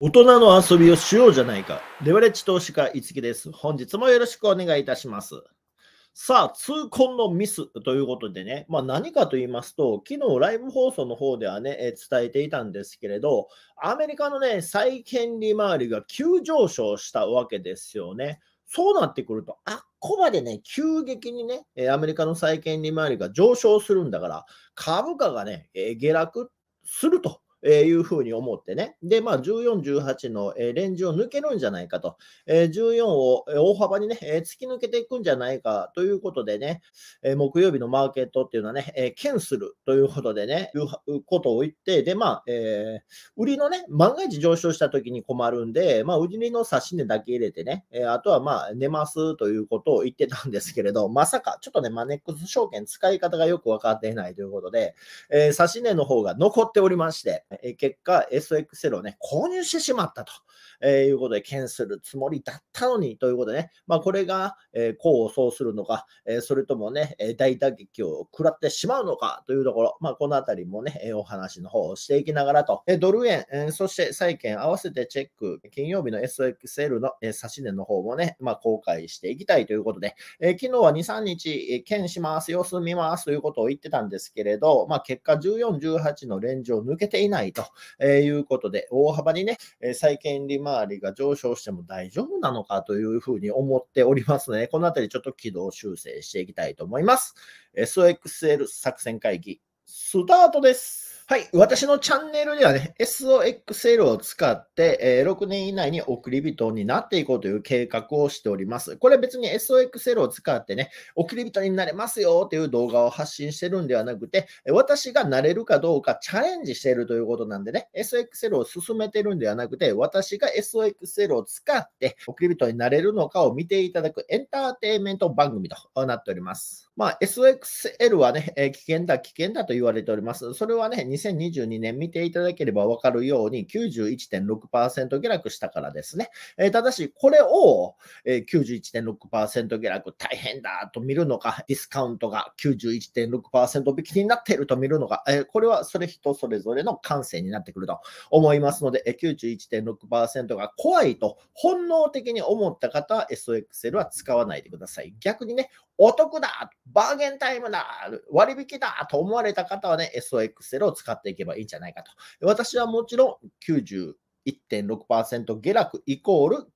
大人の遊びをしようじゃないか。レバレッジ投資家、いつきです。本日もよろしくお願いいたします。さあ、痛恨のミスということでね、まあ、何かと言いますと、昨日ライブ放送の方ではね、え伝えていたんですけれど、アメリカのね、債権利回りが急上昇したわけですよね。そうなってくると、あっこまでね、急激にね、アメリカの債権利回りが上昇するんだから、株価がね、下落するとえいうふうに思ってね。で、まあ、14、18の、えレンジを抜けるんじゃないかと。え14を大幅にね、え突き抜けていくんじゃないかということでね、え木曜日のマーケットっていうのはね、えー、するということでね、いうことを言って、で、まあ、えー、売りのね、万が一上昇した時に困るんで、まあ、売りの差し値だけ入れてね、えあとはまあ、寝ますということを言ってたんですけれど、まさか、ちょっとね、マネックス証券使い方がよくわかっていないということで、えー、差し値の方が残っておりまして、え結果、SX0 をね、購入してしまったと。えいうことで、検するつもりだったのにということでね、まあ、これが、え功を奏するのか、えそれともね、大打撃を食らってしまうのかというところ、まあ、このあたりもね、えお話の方をしていきながらと、えドル円、えそして債券合わせてチェック、金曜日の SXL の、えー、差し値の方もね、まあ、公開していきたいということで、え昨日は2、3日、え検します、様子見ますということを言ってたんですけれど、まあ、結果14、18のレンジを抜けていないということで、大幅にね、債券利回りが上昇しても大丈夫なのかというふうに思っておりますね。このあたりちょっと軌道修正していきたいと思います。SOXL 作戦会議、スタートです。はい。私のチャンネルではね、SOXL を使って、え6年以内に送り人になっていこうという計画をしております。これ別に SOXL を使ってね、送り人になれますよという動画を発信してるんではなくて、私がなれるかどうかチャレンジしているということなんでね、SOXL を進めてるんではなくて、私が SOXL を使って送り人になれるのかを見ていただくエンターテインメント番組となっております。まあ、SXL はね、え危険だ、危険だと言われております。それはね、2022年見ていただければわかるように91.6%下落したからですね。えただし、これを、え91.6%下落大変だと見るのか、ディスカウントが91.6%引きになっていると見るのか、えこれはそれ人それぞれの感性になってくると思いますので、え91.6%が怖いと本能的に思った方は SXL は使わないでください。逆にね、お得だバーゲンタイムだ割引だと思われた方はね、SOXL を使っていけばいいんじゃないかと。私はもちろん90 1.6%下落イコール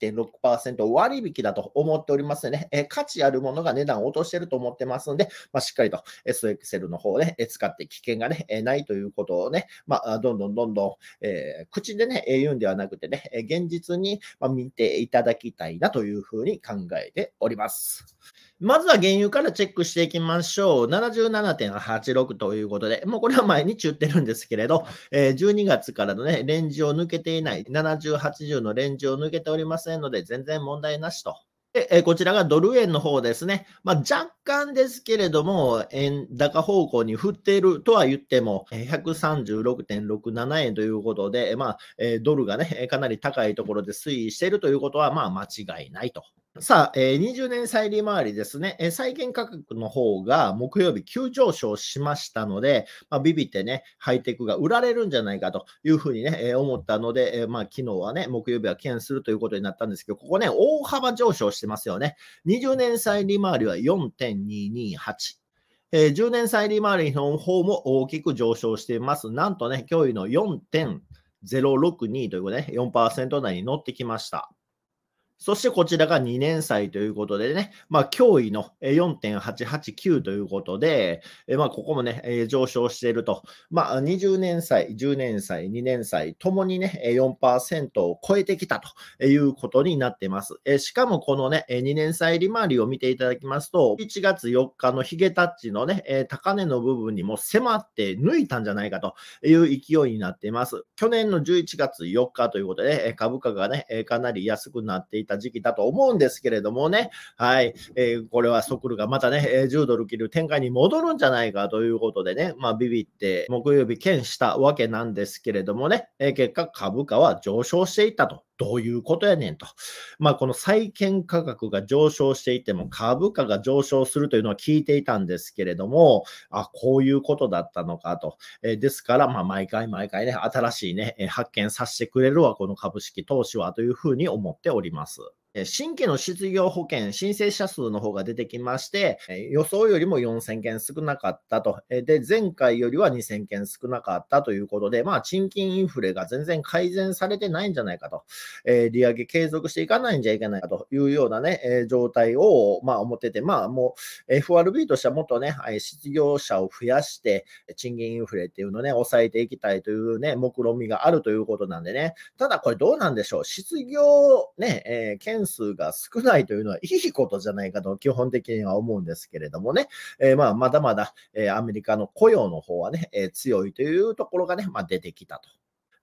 91.6%割引だと思っておりますね。え価値あるものが値段を落としてると思ってますので、まあ、しっかりと SXL の方で、ね、使って危険が、ね、ないということをね、まあ、どんどんどんどん、えー、口でね、言うんではなくてね、現実に見ていただきたいなというふうに考えております。まずは原油からチェックしていきましょう。77.86ということで、もうこれは毎日言ってるんですけれど、え12月からのね、レンジを抜けていない、70、80のレンジを抜けておりませんので、全然問題なしとで、こちらがドル円の方ですね。まあ、若干ですけれども、円高方向に振っているとは言っても、136.67円ということで、まあ、ドルがね、かなり高いところで推移しているということは、まあ、間違いないとさあ、えー、20年再利回りですね、えー、価格の方が木曜日急上昇しましたので、まあ、ビビってね、ハイテクが売られるんじゃないかというふうにね、えー、思ったので、えまあ、昨日はね、木曜日は検するということになったんですけど、ここね、大幅上昇してますよね。20年再利回りは4.228。え10年再利回りの方も大きく上昇しています。なんとね、脅威の4.062ということで、ね、4%台に乗ってきました。そしてこちらが2年祭ということでね、まあ、脅威の4.889ということで、まあ、ここもね、上昇していると。まあ、20年祭、10年祭、2年祭ともにね、4%を超えてきたということになっています。しかもこのね、2年祭。利回りを見ていただきますと、1月4日のヒゲタッチのね、高値の部分にも迫って抜いたんじゃないかという勢いになっています。去年の11月4日ということで、株価がね、かなり安くなっていたた時期だと思うんですけれどもね、はい、えー、これはソクルがまたね、10ドル切る展開に戻るんじゃないかということでね、まあ、ビビって木曜日、剣したわけなんですけれどもね、えー、結果株価は上昇していったとどういうことやねんと。まあ、この債券価格が上昇していても株価が上昇するというのは聞いていたんですけれども、あ、こういうことだったのかと。えですから、まあ、毎回毎回ね、新しいね、発見させてくれるわ、この株式投資はというふうに思っております。新規の失業保険申請者数の方が出てきまして、予想よりも4000件少なかったと。で、前回よりは2000件少なかったということで、まあ、賃金インフレが全然改善されてないんじゃないかと。えー、利上げ継続していかないんじゃいけないかというようなね、え状態を、まあ、思ってて、まあ、もう FRB としてはもっとね、失業者を増やして、賃金インフレっていうのをね、抑えていきたいというね、目論みがあるということなんでね。ただ、これどうなんでしょう。失業ね、えー件数が少ないというのはいいことじゃないかと基本的には思うんですけれどもね、えー、まあまだまだ、えアメリカの雇用の方はね、え強いというところがね、まあ、出てきたと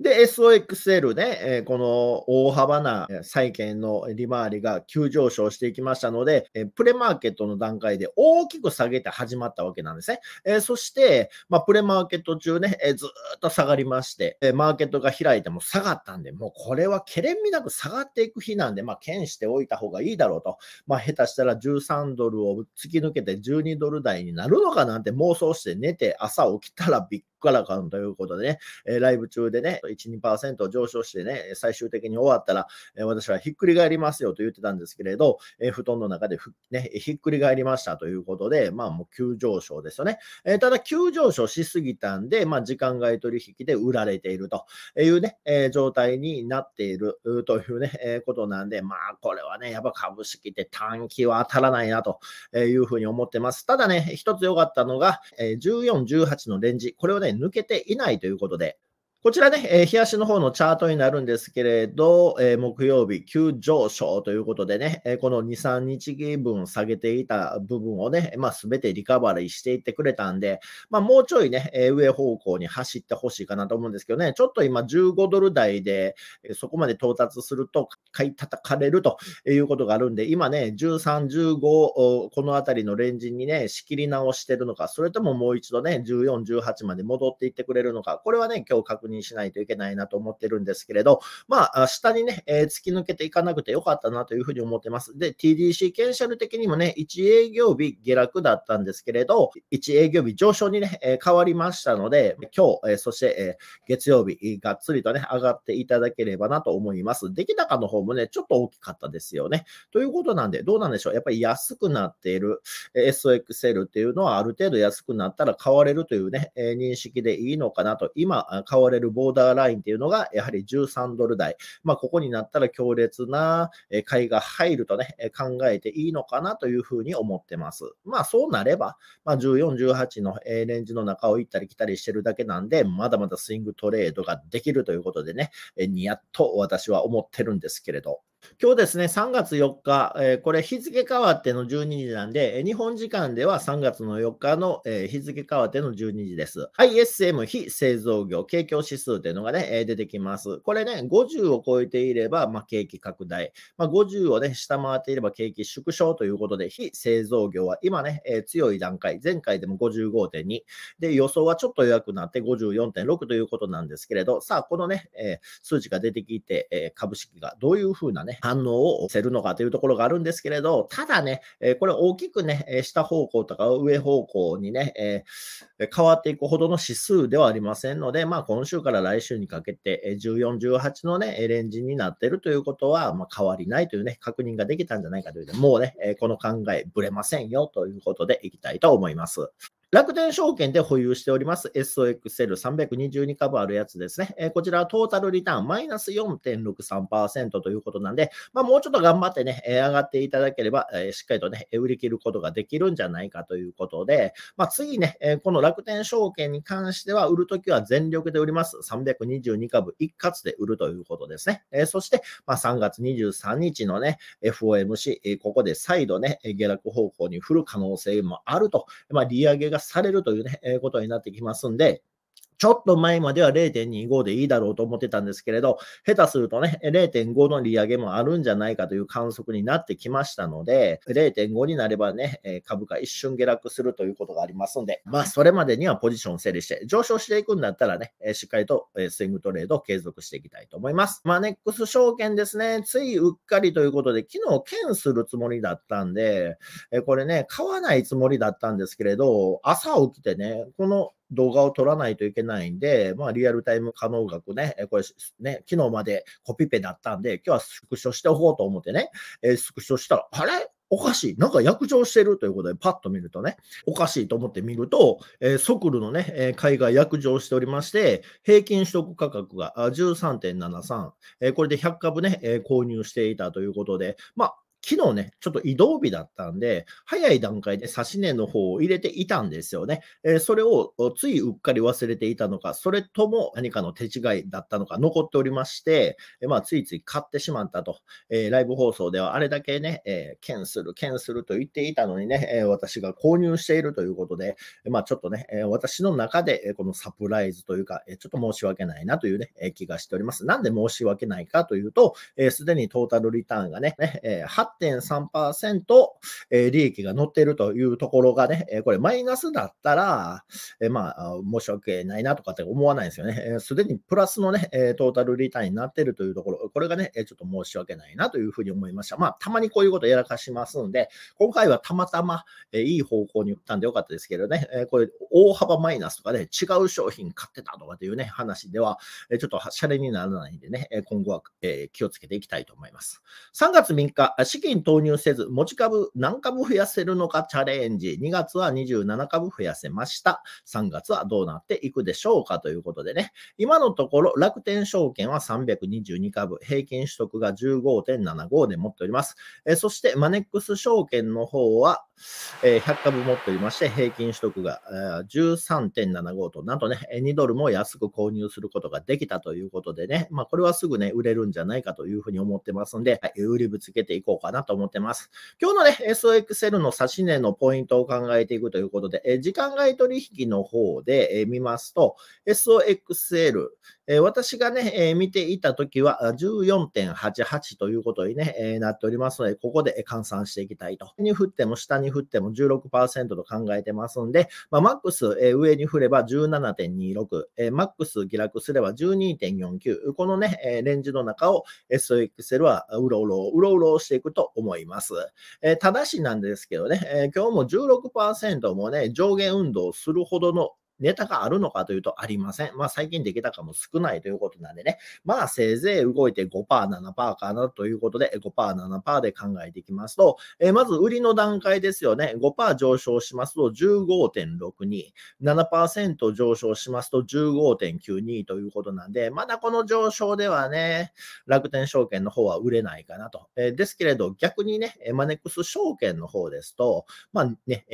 で、SOXL ね、えこの大幅な債券の利回りが急上昇していきましたので、えプレマーケットの段階で大きく下げて始まったわけなんですね。えそして、まあ、プレマーケット中ね、えずっと下がりまして、えマーケットが開いても下がったんで、もうこれはけれみなく下がっていく日なんで、まあ、剣しておいた方がいいだろうと。まあ、下手したら13ドルを突き抜けて12ドル台になるのかなんて妄想して寝て朝起きたらびっからかんということでね、えライブ中でね、1、2%上昇してね、最終的に終わったら、え私はひっくり返りますよと言ってたんですけれど、え布団の中でね、ひっくり返りましたということで、まあもう急上昇ですよね。えただ急上昇しすぎたんで、まあ時間外取引で売られているというね、え状態になっているというね、えことなんで、まあこれはね、やっぱ株式って短期は当たらないなというふうに思ってます。ただね、一つ良かったのが、え14、18のレンジ、これをね、抜けていないということで、こちらね、えー、日足の方のチャートになるんですけれど、えー、木曜日急上昇ということでね、えー、この2、3日分下げていた部分をね、まあ、全てリカバリーしていってくれたんで、まあ、もうちょいね、えー、上方向に走ってほしいかなと思うんですけどね、ちょっと今15ドル台で、そこまで到達すると買い叩かれるということがあるんで、今ね、13、15、このあたりのレンジにね、仕切り直してるのか、それとももう一度ね、14、18まで戻っていってくれるのか、これはね、今日確認認しないといけないなと思ってるんですけれど、まあ、下にね、えー、突き抜けていかなくてよかったなというふうに思ってます。で、TDC 検ル的にもね、1営業日下落だったんですけれど、1営業日上昇にね、えー、変わりましたので、今日、えー、そして、え月曜日、がっつりとね、上がっていただければなと思います。出来高の方もね、ちょっと大きかったですよね。ということなんで、どうなんでしょう。やっぱり安くなっている SOXL っていうのは、ある程度安くなったら買われるというね、え認識でいいのかなと、今、買われれるボーダーラインっていうのが、やはり13ドル台。まあ、ここになったら強烈な買いが入るとね、考えていいのかなというふうに思ってます。まあ、そうなれば、まあ、14、18のレンジの中を行ったり来たりしてるだけなんで、まだまだスイングトレードができるということでね、にやっと私は思ってるんですけれど。今日ですね、3月4日、えー、これ日付変わっての12時なんで、日本時間では3月の4日の、えー、日付変わっての12時です。ISM 非製造業景況指数というのがね、えー、出てきます。これね、50を超えていれば、まあ、景気拡大、まあ、50をね、下回っていれば景気縮小ということで、非製造業は今ね、え強い段階、前回でも55.2で、予想はちょっと弱くなって54.6ということなんですけれど、さあ、このね、え数値が出てきて、え株式がどういうふうなね、ね、反応をせるのかというところがあるんですけれど、ただね、えこれ大きくね、下方向とか上方向にね、え変わっていくほどの指数ではありませんので、まあ、今週から来週にかけて、14、18のね、レンジになっているということは、まあ、変わりないというね、確認ができたんじゃないかという、もうね、この考え、ぶれませんよということでいきたいと思います。楽天証券で保有しております SOXL322 株あるやつですね。えこちらはトータルリターンマイナス4.63%ということなんで、まあ、もうちょっと頑張ってね、上がっていただければ、えしっかりとね、売り切ることができるんじゃないかということで、まあ、次ね、えこの楽天証券に関しては、売るときは全力で売ります。322株一括で売るということですね。えー、そして、まあ、3月23日のね、FOMC、えー、ここで再度ね、下落方向に振る可能性もあると、まあ、利上げがされるというね、えー、ことになってきますんで、ちょっと前までは0.25でいいだろうと思ってたんですけれど、下手するとね、0.5の利上げもあるんじゃないかという観測になってきましたので、0.5になればね、株価一瞬下落するということがありますので、まあ、それまでにはポジション整理して、上昇していくんだったらね、しっかりとスイングトレードを継続していきたいと思います。マネックス証券ですね、ついうっかりということで、昨日、券するつもりだったんで、これね、買わないつもりだったんですけれど、朝起きてね、この動画を撮らないといけないんで、まあ、リアルタイム可能額ね、これね、昨日までコピペだったんで、今日はスクショしておこうと思ってね、えー、スクショしたら、あれおかしい。なんか約定してるということで、パッと見るとね、おかしいと思って見ると、えー、ソクルのね、えー、買が約定しておりまして、平均取得価格が13.73、えー、これで100株ね、えー、購入していたということで、まあ、昨日ね、ちょっと移動日だったんで、早い段階で指し値の方を入れていたんですよね。えー、それをついうっかり忘れていたのか、それとも何かの手違いだったのか残っておりまして、えー、まあ、ついつい買ってしまったと、えー、ライブ放送ではあれだけね、えー、剣する、剣すると言っていたのにね、え私が購入しているということで、まあ、ちょっとね、え私の中でこのサプライズというか、えちょっと申し訳ないなというね、え気がしております。なんで申し訳ないかというと、す、えー、で、にトータルリターンがね、えー8.3%、え利益が乗っているというところがね、えこれマイナスだったら、えまあ、申し訳ないなとかって思わないですよね。す、で、にプラスのね、トータルリターンになっているというところ、これがね、ちょっと申し訳ないなというふうに思いました。まあ、たまにこういうことやらかしますんで、今回はたまたま、えいい方向に行ったんでよかったですけどね、えこれ大幅マイナスとかね、違う商品買ってたとかというね、話では、えちょっとシャレにならないんでね、今後は、え気をつけていきたいと思います。3月3日、4資金投入せず、持ち株何株増やせるのかチャレンジ。2月は27株増やせました。3月はどうなっていくでしょうかということでね。今のところ楽天証券は322株、平均取得が15.75で持っております。えそしてマネックス証券の方は、え100株持っておりまして、平均取得が13.75と、なんとね、2ドルも安く購入することができたということでね、まあこれはすぐね、売れるんじゃないかというふうに思ってますんで、はい、売りぶつけていこうかかなと思ってます。今日のね、SOXL の指値のポイントを考えていくということで、え時間外取引の方で、え見ますと、SOXL、え私がね、え見ていたときは14.88ということに、ねえなっておりますので、ここで換算していきたいと。上に振っても下に振っても16%と考えてますんで、まあ、マックス、え上に振れば17.26、えマックス下落すれば12.49、このね、えレンジの中を SOXL はうろうろ、うろうろしていくと思います。えただしなんですけどね、え今日も16%もね、上下運動するほどのネタがあるのかというとありません。まあ、最近出来高も少ないということなんでね、まあ、せいぜい動いて5%、7%かなということで、5%、7%で考えていきますと、えー、まず売りの段階ですよね。5%上昇しますと15.62、7%上昇しますと15.92ということなんで、まだこの上昇ではね、楽天証券の方は売れないかなと。えー、ですけれど、逆にね、マネックス証券の方ですと、まあね、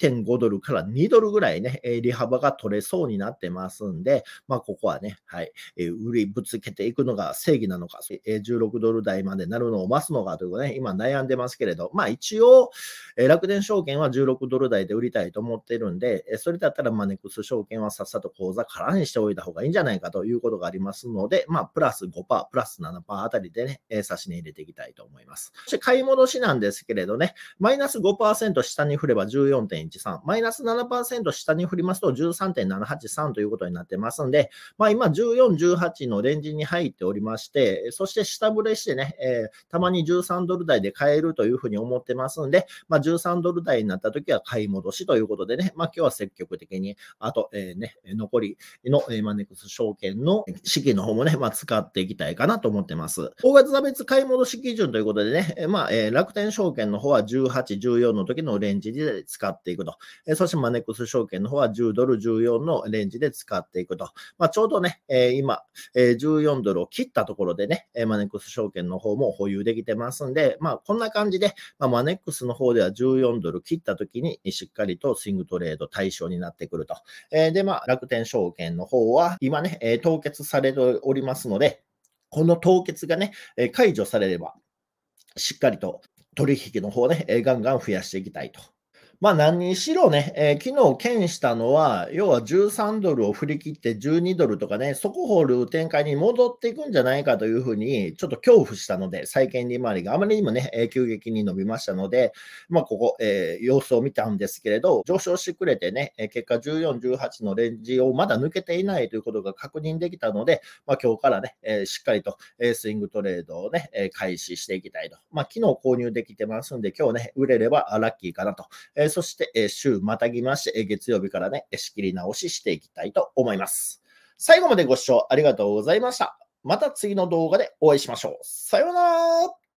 1.5ドルから2ドルぐらいね、利幅が取れそうになってますんで、まあ、ここはね、はい、売りぶつけていくのが正義なのか、16ドル台までなるのを待つのかというね、今悩んでますけれど、まあ一応、楽天証券は16ドル台で売りたいと思ってるんで、それだったらマネックス証券はさっさと口座空にしておいた方がいいんじゃないかということがありますので、まあ、プラス5%、プラス7%あたりでね、差し値入れていきたいと思います。そして買い戻しなんですけれどね、マイナス5%下に振れば14.1 1 1 3マイナス7%下に振りますと13.783ということになってますんで、まあ、今14、18のレンジに入っておりまして、そして下振れしてね、えー、たまに13ドル台で買えるというふうに思ってますんで、まあ、13ドル台になった時は買い戻しということでね、まあ、今日は積極的に、あと、えー、ね、残りのマネックス証券の資金の方もね、まあ、使っていきたいかなと思ってます。大型別買い戻し基準ということでね、まあ、えー、楽天証券の方は18、14の時のレンジで使っていくと。えそしてマネックス証券の方は10ドル14のレンジで使っていくと。まあ、ちょうどね、え今、え14ドルを切ったところでね、マネックス証券の方も保有できてますんで、まあ、こんな感じで、まあ、マネックスの方では14ドル切った時にしっかりとスイングトレード対象になってくると。えで、まあ、楽天証券の方は今ね、え凍結されておりますので、この凍結がね、解除されれば、しっかりと取引の方で、ね、ガンガン増やしていきたいとまあ何にしろね、えー、昨日検したのは、要は13ドルを振り切って12ドルとかね、そこ掘る展開に戻っていくんじゃないかというふうに、ちょっと恐怖したので、債券利回りがあまりにもね、えー、急激に伸びましたので、まあここ、えー、様子を見たんですけれど、上昇してくれてね、え結果14、18のレンジをまだ抜けていないということが確認できたので、まあ今日からね、えしっかりと、えスイングトレードをね、え開始していきたいと。まあ昨日購入できてますんで、今日ね、売れればラッキーかなと。えそして、え週またぎまして、月曜日からね、仕切り直ししていきたいと思います。最後までご視聴ありがとうございました。また次の動画でお会いしましょう。さようなら